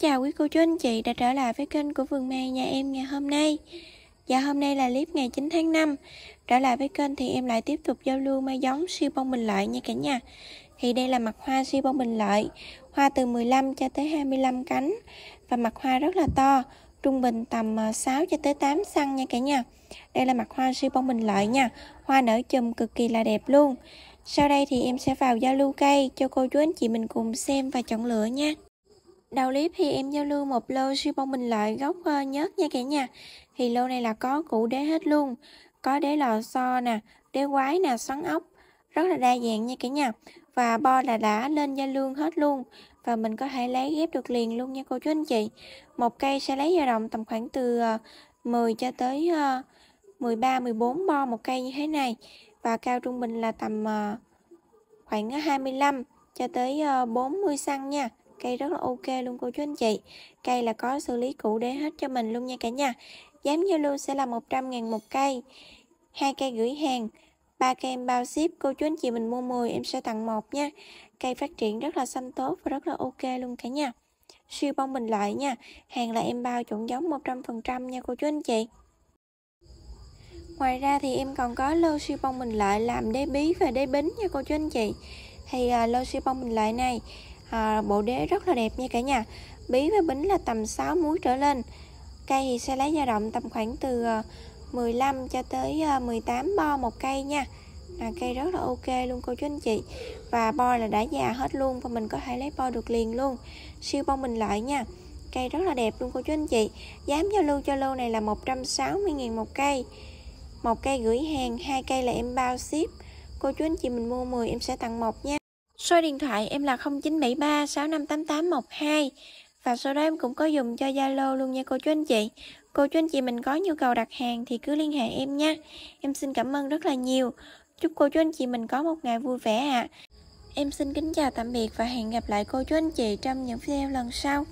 chào quý cô chú anh chị đã trở lại với kênh của Vườn Mai nhà em ngày hôm nay Và hôm nay là clip ngày 9 tháng 5 Trở lại với kênh thì em lại tiếp tục giao lưu mai giống siêu bông bình lợi nha cả nhà Thì đây là mặt hoa siêu bông bình lợi Hoa từ 15 cho tới 25 cánh Và mặt hoa rất là to Trung bình tầm 6 ờ, cho tới 8 xăng nha cả nhà Đây là mặt hoa siêu bông bình lợi nha Hoa nở chùm cực kỳ là đẹp luôn Sau đây thì em sẽ vào giao lưu cây cho cô chú anh chị mình cùng xem và chọn lựa nha Đầu clip thì em giao lưu một lô siêu bông bình lợi gốc ờ, nhớt nha cả nhà. Thì lô này là có củ đế hết luôn. Có đế lò xo nè, đế quái nè, xoắn ốc. Rất là đa dạng nha cả nhà. Và bo là đã lên gia lương hết luôn. Và mình có thể lấy ghép được liền luôn nha cô chú anh chị. Một cây sẽ lấy dao động tầm khoảng từ 10 ờ, cho tới 13, ờ, 14 bo một cây như thế này. Và cao trung bình là tầm khoảng 25 cho tới 40 xăng nha Cây rất là ok luôn cô chú anh chị Cây là có xử lý cũ để hết cho mình luôn nha cả nhà Giá giao lưu sẽ là 100 ngàn một cây hai cây gửi hàng ba cây em bao ship cô chú anh chị mình mua 10 em sẽ tặng một nha cây phát triển rất là xanh tốt và rất là ok luôn cả nhà siêu bông bình lợi nha hàng là em bao chuẩn giống 100% nha cô chú anh chị ngoài ra thì em còn có lô siêu bông bình lợi làm đế bí và đế bính nha cô chú anh chị thì à, lô siêu bông bình lợi này à, bộ đế rất là đẹp nha cả nhà bí và bính là tầm 6 muối trở lên cây thì sẽ lấy dao động tầm khoảng từ 15 ờ, cho tới 18 ờ, bo một cây nha là cây rất là ok luôn cô chú anh chị và bo là đã già hết luôn và mình có thể lấy bo được liền luôn siêu bông mình lại nha cây rất là đẹp luôn cô chú anh chị dám giao lưu cho lô này là 160.000 một cây một cây gửi hàng hai cây là em bao ship cô chú anh chị mình mua 10 em sẽ tặng một nha Số điện thoại em là 0973 658812 và sau đó em cũng có dùng cho Zalo luôn nha cô chú anh chị. Cô chú anh chị mình có nhu cầu đặt hàng thì cứ liên hệ em nha. Em xin cảm ơn rất là nhiều. Chúc cô chú anh chị mình có một ngày vui vẻ ạ. À. Em xin kính chào tạm biệt và hẹn gặp lại cô chú anh chị trong những video lần sau.